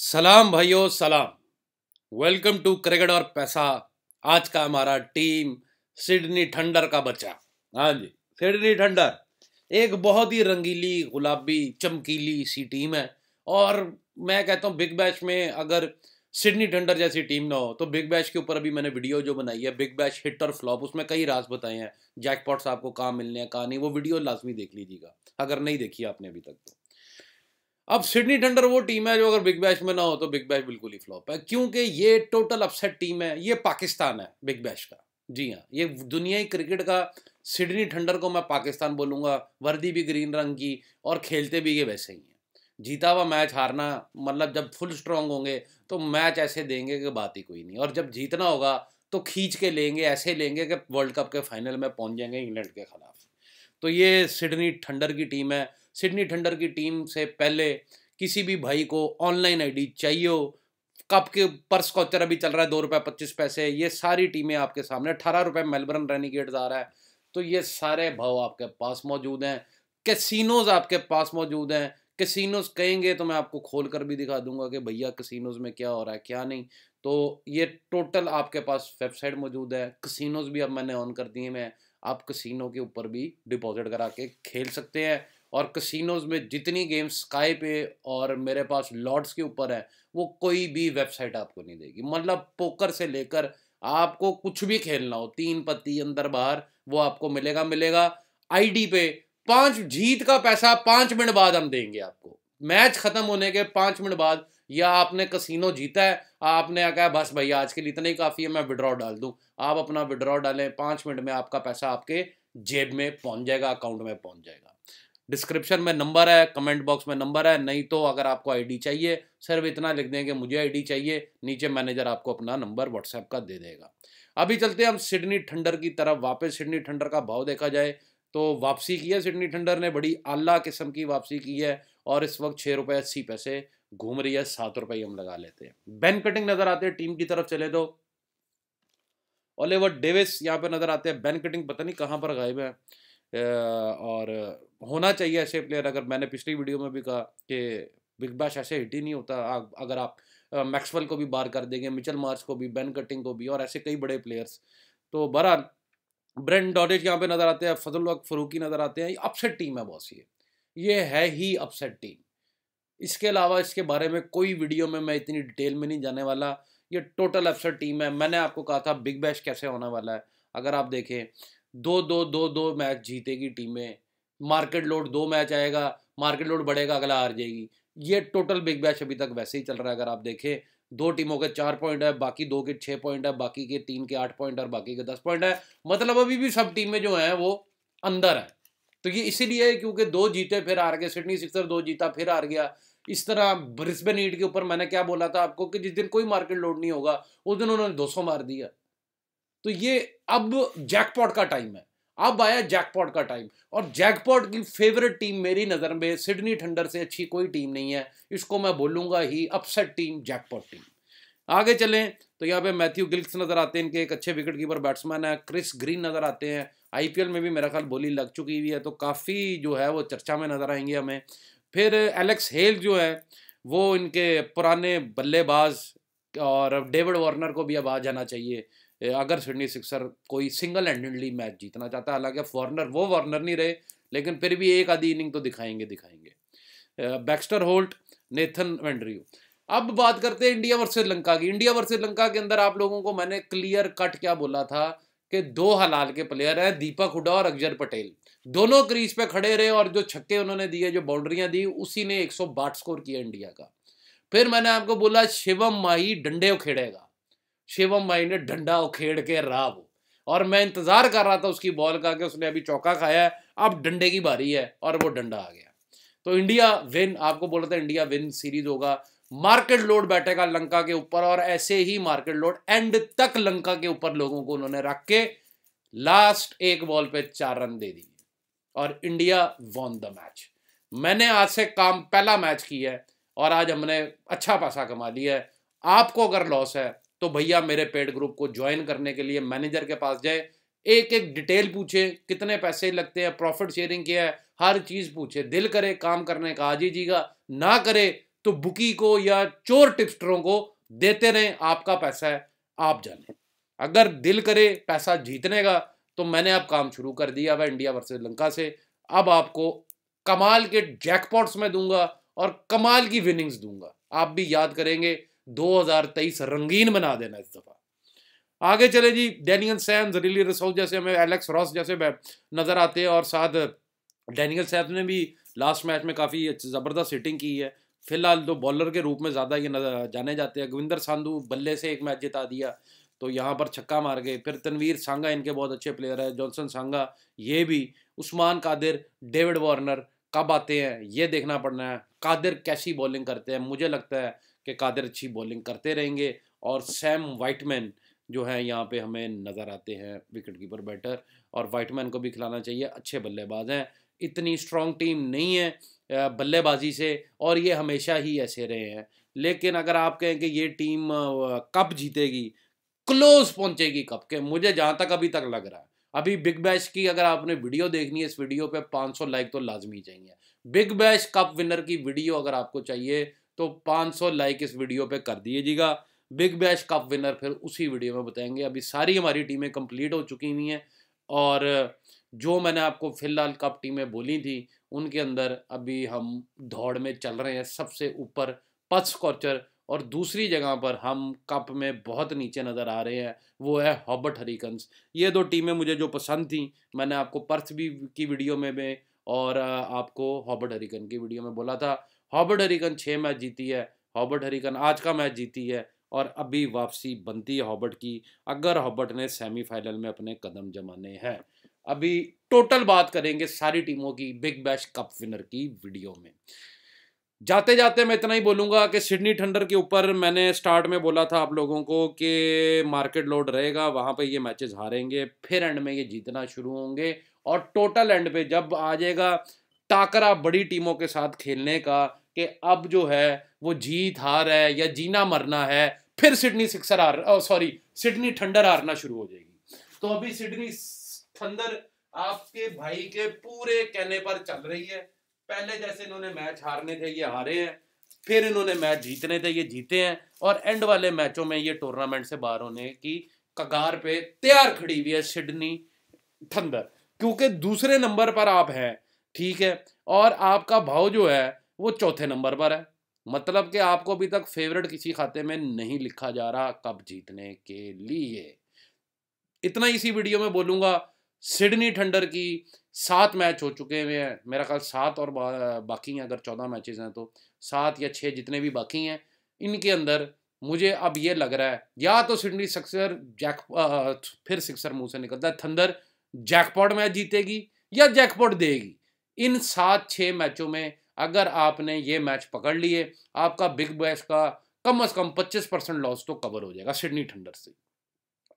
सलाम भाइयों सलाम वेलकम टू क्रिकेट और पैसा आज का हमारा टीम सिडनी ठंडर का बच्चा हाँ जी सिडनी ठंडर एक बहुत ही रंगीली गुलाबी चमकीली सी टीम है और मैं कहता हूँ बिग बैश में अगर सिडनी ठंडर जैसी टीम ना हो तो बिग बैश के ऊपर अभी मैंने वीडियो जो बनाई है बिग बैश हिट और फ्लॉप उसमें कई राज बताए हैं जैकपॉट्स आपको कहाँ मिलने हैं कहाँ नहीं वो वीडियो लाजमी देख लीजिएगा अगर नहीं देखी आपने अभी तक तो अब सिडनी टंडर वो टीम है जो अगर बिग बैश में ना हो तो बिग बैश बिल्कुल ही फ्लॉप है क्योंकि ये टोटल अपसेट टीम है ये पाकिस्तान है बिग बैश का जी हाँ ये दुनियाई क्रिकेट का सिडनी थंडर को मैं पाकिस्तान बोलूँगा वर्दी भी ग्रीन रंग की और खेलते भी ये वैसे ही हैं जीता हुआ मैच हारना मतलब जब फुल स्ट्रांग होंगे तो मैच ऐसे देंगे कि बात ही कोई नहीं और जब जीतना होगा तो खींच के लेंगे ऐसे लेंगे कि वर्ल्ड कप के फाइनल में पहुंच जाएंगे इंग्लैंड के खिलाफ तो ये सिडनी थंडर की टीम है सिडनी ठंडर की टीम से पहले किसी भी भाई को ऑनलाइन आईडी चाहिए हो कप के पर्स कॉचर अभी चल रहा है दो रुपये पच्चीस पैसे ये सारी टीमें आपके सामने अठारह रुपये मेलबर्न गेट जा रहा है तो ये सारे भाव आपके पास मौजूद हैं कैसीनोज आपके पास मौजूद हैं कैसीनोज कहेंगे तो मैं आपको खोल कर भी दिखा दूंगा कि भैया कैसीनोज में क्या हो रहा है क्या नहीं तो ये टोटल आपके पास वेबसाइट मौजूद है कैसीनोज भी अब मैंने ऑन कर दिए मैं आप कसिनो के ऊपर भी डिपॉजिट करा के खेल सकते हैं और कसिनोज़ में जितनी गेम्स स्काई पे और मेरे पास लॉर्ड्स के ऊपर है वो कोई भी वेबसाइट आपको नहीं देगी मतलब पोकर से लेकर आपको कुछ भी खेलना हो तीन पत्ती अंदर बाहर वो आपको मिलेगा मिलेगा आईडी पे पांच जीत का पैसा पांच मिनट बाद हम देंगे आपको मैच खत्म होने के पांच मिनट बाद या आपने कसिनो जीता है आपने कहा बस भैया आज के लिए इतना ही काफ़ी है मैं विड्रॉ डाल दूँ आप अपना विड्रॉ डालें पाँच मिनट में आपका पैसा आपके जेब में पहुंच जाएगा अकाउंट में पहुंच जाएगा डिस्क्रिप्शन में नंबर है कमेंट बॉक्स में नंबर है नहीं तो अगर आपको आईडी चाहिए सिर्फ इतना लिख दें कि मुझे आईडी चाहिए नीचे मैनेजर आपको अपना नंबर व्हाट्सएप का दे देगा अभी चलते हैं हम सिडनी ठंडर की तरफ वापस सिडनी ठंडर का भाव देखा जाए तो वापसी की है सिडनी ठंडर ने बड़ी आला किस्म की वापसी की है और इस वक्त छः रुपये अस्सी पैसे घूम रही है सात रुपये हम लगा लेते हैं बैन कटिंग नजर आते हैं टीम की तरफ चले दो ओलेवर डेविस यहाँ पर नजर आते हैं बैन कटिंग पता नहीं कहाँ पर गायब है और होना चाहिए ऐसे प्लेयर अगर मैंने पिछली वीडियो में भी कहा कि बिग बैश ऐसे हिट ही नहीं होता अगर आप मैक्सवेल को भी बार कर देंगे मिचल मार्च को भी बैन कटिंग को भी और ऐसे कई बड़े प्लेयर्स तो बहरहाल ब्रेंड डॉडेज यहाँ पे नज़र आते हैं फजल फरूकी नज़र आते हैं ये अपसेट टीम है बॉस ये ये है ही अपसेट टीम इसके अलावा इसके बारे में कोई वीडियो में मैं इतनी डिटेल में नहीं जाने वाला ये टोटल अपसेट टीम है मैंने आपको कहा था बिग बैश कैसे होने वाला है अगर आप देखें दो दो दो दो मैच जीतेगी टीमें मार्केट लोड दो मैच आएगा मार्केट लोड बढ़ेगा अगला हार जाएगी ये टोटल बिग बैच अभी तक वैसे ही चल रहा है अगर आप देखें दो टीमों के चार पॉइंट है बाकी दो के छः पॉइंट है बाकी के तीन के आठ पॉइंट और बाकी के दस पॉइंट है मतलब अभी भी सब टीमें जो हैं वो अंदर हैं तो ये इसीलिए क्योंकि दो जीते फिर हार गए सिडनी सिक्सर दो जीता फिर हार गया इस तरह ब्रिस्बेन ईट के ऊपर मैंने क्या बोला था आपको कि जिस दिन कोई मार्केट लोड नहीं होगा उस दिन उन्होंने दो मार दिया तो ये अब जैकपॉट का टाइम है अब आया जैकपॉट का टाइम और जैकपॉट की फेवरेट टीम मेरी नज़र में सिडनी ठंडर से अच्छी कोई टीम नहीं है इसको मैं बोलूंगा ही अपसेट टीम जैकपॉट टीम आगे चलें तो यहाँ पे मैथ्यू गिल्स नज़र आते हैं इनके एक अच्छे विकेट कीपर बैट्समैन है क्रिस ग्रीन नज़र आते हैं आईपीएल में भी मेरा ख्याल बोली लग चुकी हुई है तो काफ़ी जो है वो चर्चा में नज़र आएंगे हमें फिर एलेक्स हेल जो है वो इनके पुराने बल्लेबाज और डेविड वार्नर को भी अब आ जाना चाहिए अगर सिडनी सिक्सर कोई सिंगल हैंडेडली मैच जीतना चाहता है हालांकि अब वार्नर वो वार्नर नहीं रहे लेकिन फिर भी एक आधी इनिंग तो दिखाएंगे दिखाएंगे बैक्स्टर होल्ट नेथन वेंड्रियो अब बात करते हैं इंडिया वर्सेज लंका की इंडिया वर्सेज लंका के अंदर आप लोगों को मैंने क्लियर कट क्या बोला था कि दो हलाल के प्लेयर हैं दीपक हुडा और अक्जर पटेल दोनों क्रीज पे खड़े रहे और जो छक्के उन्होंने दिए जो बाउंड्रियां दी उसी ने 162 स्कोर किया इंडिया का फिर मैंने आपको बोला शिवम माही डंडे उखेड़ेगा शिवम भाई ने डंडा उखेड़ के राव और मैं इंतज़ार कर रहा था उसकी बॉल का कि उसने अभी चौका खाया है अब डंडे की बारी है और वो डंडा आ गया तो इंडिया विन आपको बोला था इंडिया विन सीरीज होगा मार्केट लोड बैठेगा लंका के ऊपर और ऐसे ही मार्केट लोड एंड तक लंका के ऊपर लोगों को उन्होंने रख के लास्ट एक बॉल पे चार रन दे दिए और इंडिया वॉन द मैच मैंने आज से काम पहला मैच किया है और आज हमने अच्छा पैसा कमा लिया है आपको अगर लॉस है तो भैया मेरे पेड ग्रुप को ज्वाइन करने के लिए मैनेजर के पास जाए एक एक डिटेल पूछे कितने पैसे लगते हैं प्रॉफिट शेयरिंग क्या है हर चीज़ पूछे दिल करे काम करने का आज ही जीगा ना करे तो बुकी को या चोर टिप्सटरों को देते रहे आपका पैसा है आप जाने अगर दिल करे पैसा जीतने का तो मैंने अब काम शुरू कर दिया वह इंडिया वर्सेज लंका से अब आपको कमाल के जैकपॉट्स में दूंगा और कमाल की विनिंग्स दूंगा आप भी याद करेंगे 2023 रंगीन बना देना इस दफ़ा आगे चले जी डैनियल सैन जरीली रसोल जैसे हमें एलेक्स रॉस जैसे नज़र आते हैं और साथ डेनियल सैन ने भी लास्ट मैच में काफ़ी ज़बरदस्त हिटिंग की है फिलहाल तो बॉलर के रूप में ज़्यादा ये जाने जाते हैं गोविंदर साधु बल्ले से एक मैच जिता दिया तो यहाँ पर छक्का मार गए फिर तनवीर सांगा इनके बहुत अच्छे प्लेयर है जॉनसन सांगा ये भी उस्मान कादिर डेविड वार्नर कब आते हैं ये देखना पड़ना है कादिर कैसी बॉलिंग करते हैं मुझे लगता है कि कादिर अच्छी बॉलिंग करते रहेंगे और सैम वाइटमैन जो है यहाँ पे हमें नज़र आते हैं विकेट कीपर बैटर और वाइटमैन को भी खिलाना चाहिए अच्छे बल्लेबाज हैं इतनी स्ट्रॉन्ग टीम नहीं है बल्लेबाजी से और ये हमेशा ही ऐसे रहे हैं लेकिन अगर आप कहें कि ये टीम कप जीतेगी क्लोज पहुँचेगी कप के मुझे जहाँ तक अभी तक लग रहा है अभी बिग बैश की अगर आपने वीडियो देखनी है इस वीडियो पे 500 लाइक तो लाजमी चाहिए बिग बैश कप विनर की वीडियो अगर आपको चाहिए तो 500 लाइक इस वीडियो पे कर दीजिएगा बिग बैश कप विनर फिर उसी वीडियो में बताएंगे अभी सारी हमारी टीमें कंप्लीट हो चुकी हुई हैं और जो मैंने आपको फिलहाल कप टीमें बोली थी उनके अंदर अभी हम दौड़ में चल रहे हैं सबसे ऊपर पथ स्कॉर्चर और दूसरी जगह पर हम कप में बहुत नीचे नज़र आ रहे हैं वो है हॉबर्ट हरिकन्स ये दो टीमें मुझे जो पसंद थी मैंने आपको पर्थ भी की वीडियो में, भी और आपको हॉबर्ट हरिकन की वीडियो में बोला था हॉबर्ट हरिकन छः मैच जीती है हॉबर्ट हरिकन आज का मैच जीती है और अभी वापसी बनती है हॉबर्ट की अगर हॉबर्ट ने सेमीफाइनल में अपने कदम जमाने हैं अभी टोटल बात करेंगे सारी टीमों की बिग बैश कप विनर की वीडियो में जाते जाते मैं इतना ही बोलूँगा कि सिडनी थंडर के ऊपर मैंने स्टार्ट में बोला था आप लोगों को कि मार्केट लोड रहेगा वहाँ पे ये मैचेस हारेंगे फिर एंड में ये जीतना शुरू होंगे और टोटल एंड पे जब आ जाएगा टाकरा बड़ी टीमों के साथ खेलने का कि अब जो है वो जीत हार है या जीना मरना है फिर सिडनी सिक्सर हार सॉरी सिडनी ठंडर हारना शुरू हो जाएगी तो अभी सिडनी ठंडर आपके भाई के पूरे कहने पर चल रही है पहले जैसे इन्होंने मैच हारने थे ये हारे हैं फिर इन्होंने मैच जीतने थे ये जीते हैं और एंड वाले मैचों में ये टूर्नामेंट से बाहर होने की कगार पे तैयार खड़ी हुई है सिडनी थंडर क्योंकि दूसरे नंबर पर आप हैं ठीक है और आपका भाव जो है वो चौथे नंबर पर है मतलब कि आपको अभी तक फेवरेट किसी खाते में नहीं लिखा जा रहा कब जीतने के लिए इतना इसी वीडियो में बोलूंगा सिडनी ठंडर की सात मैच हो चुके हुए हैं मेरा ख्याल सात और बा, बाकी हैं अगर चौदह मैचेस हैं तो सात या छः जितने भी बाकी हैं इनके अंदर मुझे अब ये लग रहा है या तो सिडनी सिक्सर जैक फिर सिक्सर मुंह से निकलता है थंदर जैकपॉट मैच जीतेगी या जैकपॉट देगी इन सात छः मैचों में अगर आपने ये मैच पकड़ लिए आपका बिग बैस का कम अज कम 25 परसेंट लॉस तो कवर हो जाएगा सिडनी थंडर से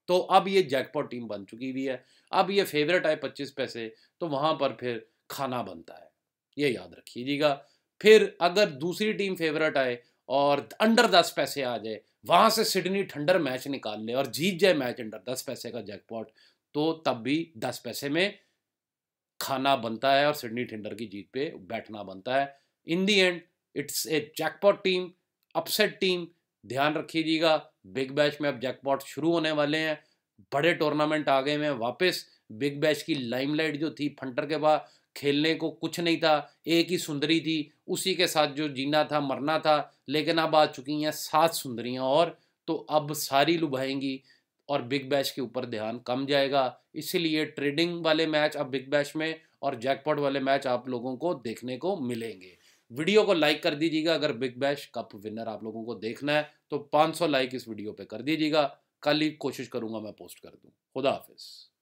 तो अब ये जैकपॉट टीम बन चुकी हुई है अब ये फेवरेट आए 25 पैसे तो वहाँ पर फिर खाना बनता है ये याद रखिएगा फिर अगर दूसरी टीम फेवरेट आए और अंडर दस पैसे आ जाए वहाँ से सिडनी ठंडर मैच निकाल ले और जीत जाए मैच अंडर दस पैसे का जैकपॉट तो तब भी दस पैसे में खाना बनता है और सिडनी टेंडर की जीत पे बैठना बनता है in the end it's a jackpot team upset team ध्यान रखिएगा बिग बैच में अब जैकपॉट शुरू होने वाले हैं बड़े टूर्नामेंट आ गए हैं वापस बिग बैच की लाइमलाइट जो थी फंटर के बाद खेलने को कुछ नहीं था एक ही सुंदरी थी उसी के साथ जो जीना था मरना था लेकिन अब आ चुकी हैं सात सुंदरियाँ और तो अब सारी लुभाएंगी और बिग बैश के ऊपर ध्यान कम जाएगा इसीलिए ट्रेडिंग वाले मैच अब बिग बैश में और जैकपॉट वाले मैच आप लोगों को देखने को मिलेंगे वीडियो को लाइक कर दीजिएगा अगर बिग बैश कप विनर आप लोगों को देखना है तो 500 लाइक इस वीडियो पे कर दीजिएगा कल ही कोशिश करूंगा मैं पोस्ट कर दूं खुदा हाफिज़